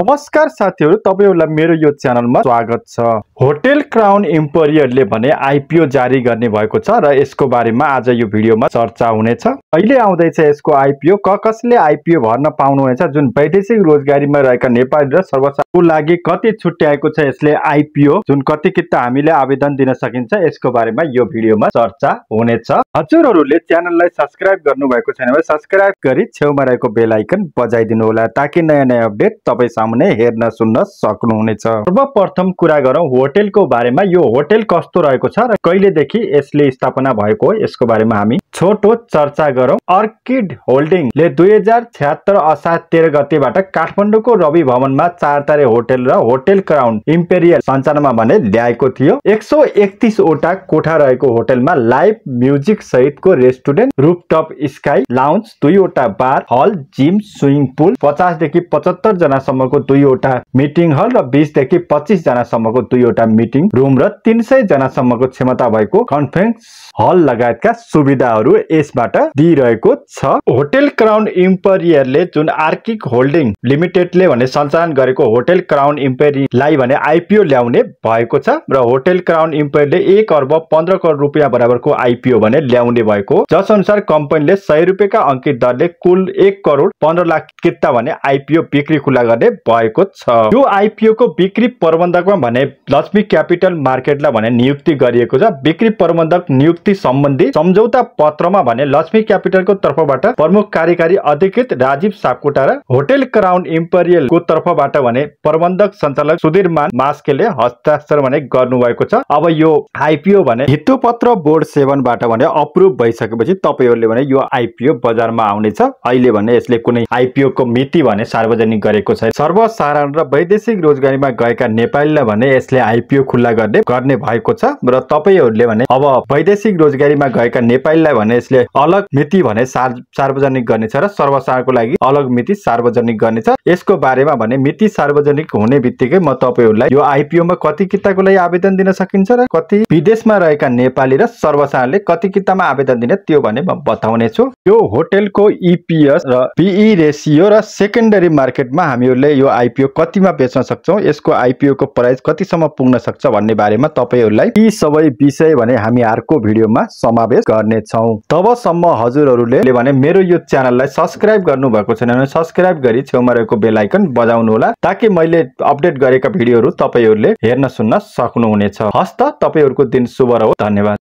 नमस्कार साथीहरू तपाईँहरूलाई मेरो यो च्यानलमा स्वागत छ होटेल क्राउन इम्पोरियरले भने आइपिओ जारी गर्ने भएको छ र यसको बारेमा आज यो भिडियोमा चर्चा हुनेछ अहिले आउँदैछ यसको आइपिओ क कसले आइपिओ भर्न पाउनुहुनेछ जुन वैदेशिक रोजगारीमा रहेका नेपाली र सर्वसाधारणको लागि कति छुट्याएको छ यसले आइपिओ जुन कति कतिकित हामीले आवेदन दिन सकिन्छ यसको बारेमा यो भिडियोमा चर्चा हुनेछ हजुरहरूले च्यानललाई सब्सक्राइब गर्नुभएको छैन भने सब्सक्राइब गरी छेउमा रहेको बेलायकन बजाइदिनु होला ताकि नयाँ नयाँ अपडेट तपाईँ पाउने हेर्न सुन्न सक्नुहुनेछ सर्वप्रथम कुरा गरौँ होटेलको बारेमा यो होटेल कस्तो रहेको छ र कहिलेदेखि यसले स्थापना भएको यसको बारेमा हामी छोटो चर्चा गरौँ अर्किड होल्डिङले दुई हजार छ्यात्तर असार तेह्र गतेबाट काठमाडौँको रवि भवनमा चार तारे होटेल र होटेल क्राउन इम्पेरियल सञ्चालनमा भने ल्याएको थियो एक सौ एकतिसवटा कोठा रहेको होटेलमा लाइभ म्युजिक सहितको रेस्टुरेन्ट रुपटप स्काई लाउन्स दुईवटा बार हल जिम स्विमिङ पुल पचासदेखि पचहत्तर जनासम्म सम्मको दुईवटा मिटिङ हल र बिसदेखि पच्चिस जनासम्मको दुईवटा मिटिङ रुम र तिन सय जनासम्मको क्षमता भएको कन्फरेन्स हल लगायतका सुविधाहरू यसबाट दिइरहेको छ होटेल क्राउन इम्पेरियरले जुन आर्किक होल्डिङ लिमिटेडले भने सञ्चालन गरेको होटेल क्राउन इम्पेरियरलाई भने आइपिओ ल्याउने भएको छ र होटेल क्राउन इम्पेरियरले एक अर्ब पन्ध्र करोड रुपियाँ बराबरको आइपिओ भने ल्याउने भएको जस अनुसार कम्पनीले सय रुपियाँका अङ्कित दरले कुल एक करोड पन्ध्र लाख कित्ता भने आइपिओ बिक्री खुला गर्ने भएको छ यो आइपिओको बिक्री प्रबन्धकमा भने लक्ष्मी क्यापिटल मार्केटलाई भने नियुक्ति गरिएको छ बिक्री प्रबन्धक नियुक्ति सम्बन्धी सम्झौता पत्रमा भने लक्ष्मी क्यापिटलको तर्फबाट प्रमुख कार्यकारी अधिकृत राजीव सापकोटा र होटेल क्राउन इम्पेरियलको तर्फबाट भने प्रबन्धक सञ्चालक सुधीर मान मास्केले हस्ताक्षर भने गर्नुभएको छ अब यो आइपिओ भने हितु पत्र बोर्ड सेभनबाट भने अप्रुभ भइसकेपछि तपाईँहरूले भने यो आइपिओ बजारमा आउनेछ अहिले भने यसले कुनै आइपिओ को मिति भने सार्वजनिक गरेको छ सर्वसाधारण र वैदेशिक रोजगारीमा गएका नेपालीलाई भने यसले आइपिओ खुल्ला गर्ने गर्ने भएको छ र तपाईँहरूले भने अब वैदेशिक रोजगारीमा गएका नेपालीलाई भने यसले अलग मिति भने सार्वजनिक गर्नेछ र सर्वसाधारणको लागि अलग मिति सार्वजनिक गर्नेछ यसको बारेमा भने मिति सार्वजनिक हुने बित्तिकै म तपाईँहरूलाई यो आइपिओमा कति किताको लागि आवेदन दिन सकिन्छ र कति विदेशमा रहेका नेपाली र सर्वसाधारणले कति कितामा आवेदन दिने त्यो भने म बताउनेछु यो होटेलको इपिएस र पिई रेसियो र सेकेन्डरी मार्केटमा हामीहरूले यो आइपिओ कतिमा बेच्न सक्छौँ यसको आइपिओको प्राइस कतिसम्म पुग्न सक्छ भन्ने बारेमा तपाईँहरूलाई यी सबै विषय भने हामी अर्को भिडियोमा समावेश गर्नेछौँ तबसम्म हजुरहरूले भने मेरो यो च्यानललाई सब्सक्राइब भएको छैन भने सब्सक्राइब गरी छेउमा रहेको बेलायकन होला ताकि मैले अपडेट गरेका भिडियोहरू तपाईँहरूले हेर्न सुन्न सक्नुहुनेछ हस्त तपाईँहरूको दिन शुभ रहो धन्यवाद